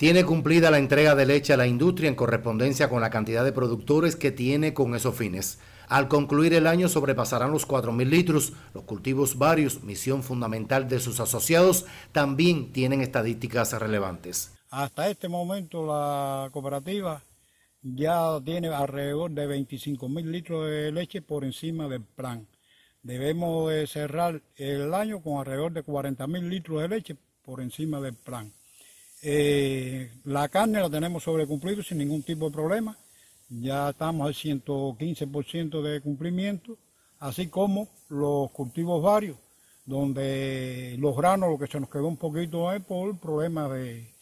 tiene cumplida la entrega de leche a la industria en correspondencia con la cantidad de productores que tiene con esos fines. Al concluir el año sobrepasarán los 4.000 litros. Los cultivos varios, misión fundamental de sus asociados, también tienen estadísticas relevantes. Hasta este momento la cooperativa ya tiene alrededor de 25.000 litros de leche por encima del plan. Debemos cerrar el año con alrededor de 40.000 litros de leche por encima del plan. Eh, la carne la tenemos sobre cumplido sin ningún tipo de problema. Ya estamos al 115% de cumplimiento, así como los cultivos varios, donde los granos, lo que se nos quedó un poquito es por problemas de,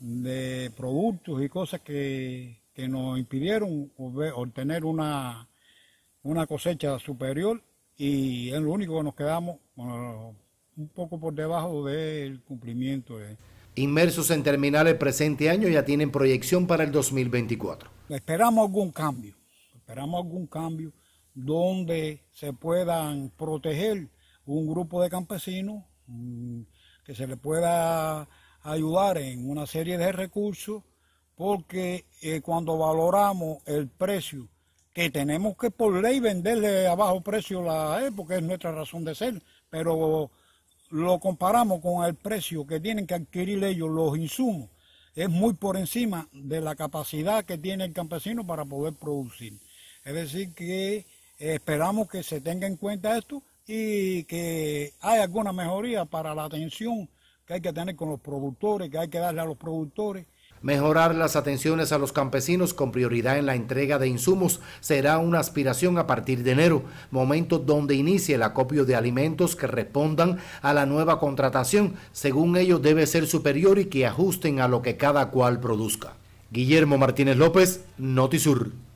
de productos y cosas que, nos impidieron obtener una, una cosecha superior y es lo único que nos quedamos un poco por debajo del cumplimiento inmersos en terminales presente año ya tienen proyección para el 2024. Esperamos algún cambio, esperamos algún cambio donde se puedan proteger un grupo de campesinos, mm, que se les pueda ayudar en una serie de recursos, porque eh, cuando valoramos el precio, que tenemos que por ley venderle a bajo precio la época e, porque es nuestra razón de ser, pero lo comparamos con el precio que tienen que adquirir ellos los insumos, es muy por encima de la capacidad que tiene el campesino para poder producir. Es decir, que esperamos que se tenga en cuenta esto y que haya alguna mejoría para la atención que hay que tener con los productores, que hay que darle a los productores Mejorar las atenciones a los campesinos con prioridad en la entrega de insumos será una aspiración a partir de enero, momento donde inicie el acopio de alimentos que respondan a la nueva contratación, según ellos debe ser superior y que ajusten a lo que cada cual produzca. Guillermo Martínez López, Notisur.